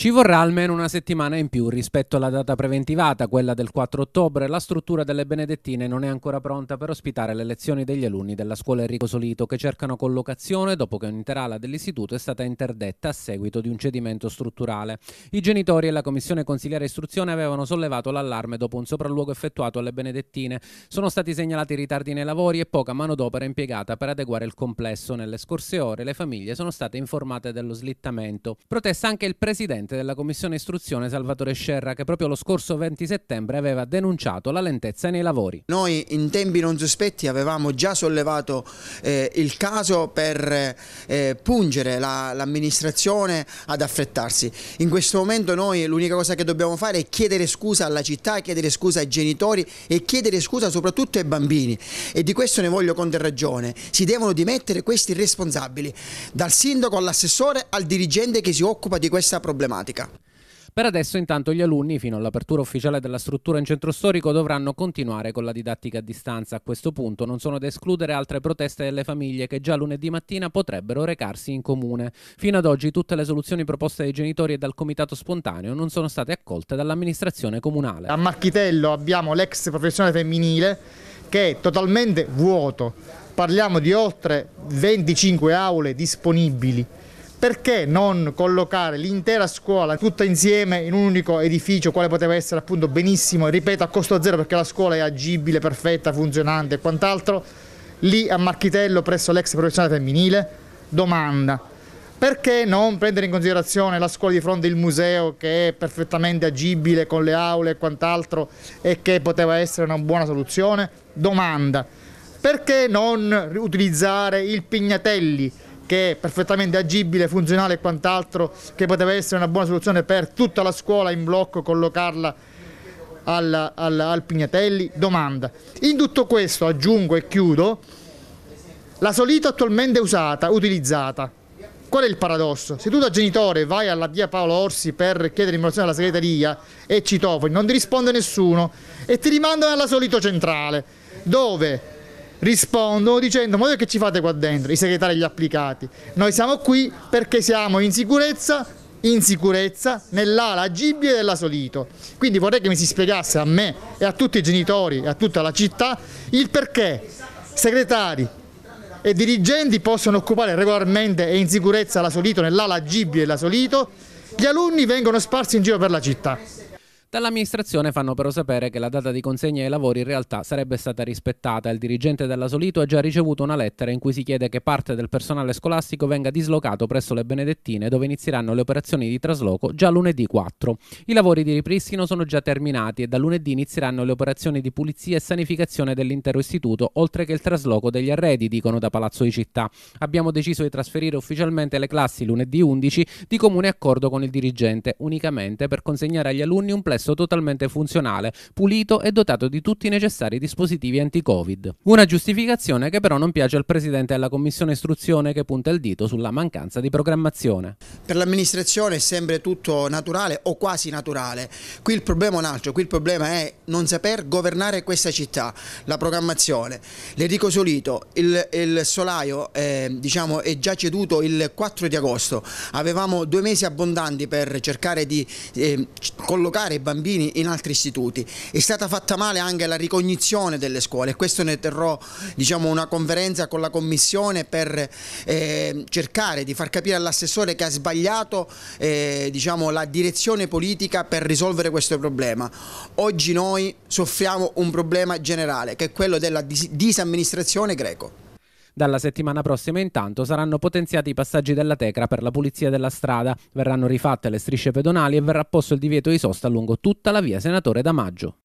Ci vorrà almeno una settimana in più rispetto alla data preventivata, quella del 4 ottobre. La struttura delle Benedettine non è ancora pronta per ospitare le lezioni degli alunni della scuola Enrico Solito che cercano collocazione dopo che un'intera ala dell'istituto è stata interdetta a seguito di un cedimento strutturale. I genitori e la commissione consigliere istruzione avevano sollevato l'allarme dopo un sopralluogo effettuato alle Benedettine. Sono stati segnalati ritardi nei lavori e poca manodopera impiegata per adeguare il complesso. Nelle scorse ore le famiglie sono state informate dello slittamento. Protesta anche il presidente presidente della Commissione Istruzione Salvatore Scerra che proprio lo scorso 20 settembre aveva denunciato la lentezza nei lavori. Noi in tempi non sospetti avevamo già sollevato eh, il caso per eh, pungere l'amministrazione la, ad affrettarsi. In questo momento noi l'unica cosa che dobbiamo fare è chiedere scusa alla città, chiedere scusa ai genitori e chiedere scusa soprattutto ai bambini e di questo ne voglio contare ragione. Si devono dimettere questi responsabili, dal sindaco all'assessore al dirigente che si occupa di questa problematica problematica. Per adesso intanto gli alunni, fino all'apertura ufficiale della struttura in centro storico, dovranno continuare con la didattica a distanza. A questo punto non sono da escludere altre proteste delle famiglie che già lunedì mattina potrebbero recarsi in comune. Fino ad oggi tutte le soluzioni proposte dai genitori e dal comitato spontaneo non sono state accolte dall'amministrazione comunale. A Marchitello abbiamo l'ex professione femminile che è totalmente vuoto. Parliamo di oltre 25 aule disponibili perché non collocare l'intera scuola tutta insieme in un unico edificio, quale poteva essere appunto benissimo, ripeto, a costo zero perché la scuola è agibile, perfetta, funzionante e quant'altro, lì a Marchitello presso l'ex professionale femminile? Domanda. Perché non prendere in considerazione la scuola di fronte al museo che è perfettamente agibile con le aule e quant'altro e che poteva essere una buona soluzione? Domanda. Perché non utilizzare il Pignatelli? che è perfettamente agibile, funzionale e quant'altro, che poteva essere una buona soluzione per tutta la scuola in blocco, collocarla al, al, al Pignatelli. Domanda. In tutto questo aggiungo e chiudo la Solito attualmente usata, utilizzata. Qual è il paradosso? Se tu da genitore vai alla via Paolo Orsi per chiedere informazioni alla segreteria e citofoni, non ti risponde nessuno e ti rimandano alla Solito centrale, dove rispondono dicendo ma voi che ci fate qua dentro, i segretari e gli applicati? Noi siamo qui perché siamo in sicurezza, in sicurezza nell'ala agibile della Solito. Quindi vorrei che mi si spiegasse a me e a tutti i genitori e a tutta la città il perché segretari e dirigenti possono occupare regolarmente e in sicurezza la Solito, nell'ala agibile della dell'asolito, gli alunni vengono sparsi in giro per la città. Dall'amministrazione fanno però sapere che la data di consegna ai lavori in realtà sarebbe stata rispettata. Il dirigente della Solito ha già ricevuto una lettera in cui si chiede che parte del personale scolastico venga dislocato presso le Benedettine dove inizieranno le operazioni di trasloco già lunedì 4. I lavori di ripristino sono già terminati e da lunedì inizieranno le operazioni di pulizia e sanificazione dell'intero istituto, oltre che il trasloco degli arredi, dicono da Palazzo di Città. Abbiamo deciso di trasferire ufficialmente le classi lunedì 11 di comune accordo con il dirigente, unicamente per consegnare agli alunni un plesso complesso totalmente funzionale, pulito e dotato di tutti i necessari dispositivi anti-Covid. Una giustificazione che però non piace al Presidente della Commissione Istruzione che punta il dito sulla mancanza di programmazione. Per l'amministrazione è sempre tutto naturale o quasi naturale. Qui il problema è un altro, qui il problema è non saper governare questa città, la programmazione. Le dico solito, il, il solaio eh, diciamo, è già ceduto il 4 di agosto, avevamo due mesi abbondanti per cercare di eh, collocare i bambini bambini in altri istituti. È stata fatta male anche la ricognizione delle scuole questo ne terrò diciamo, una conferenza con la Commissione per eh, cercare di far capire all'assessore che ha sbagliato eh, diciamo, la direzione politica per risolvere questo problema. Oggi noi soffriamo un problema generale che è quello della dis disamministrazione greco. Dalla settimana prossima intanto saranno potenziati i passaggi della Tecra per la pulizia della strada, verranno rifatte le strisce pedonali e verrà posto il divieto di sosta lungo tutta la via Senatore da Maggio.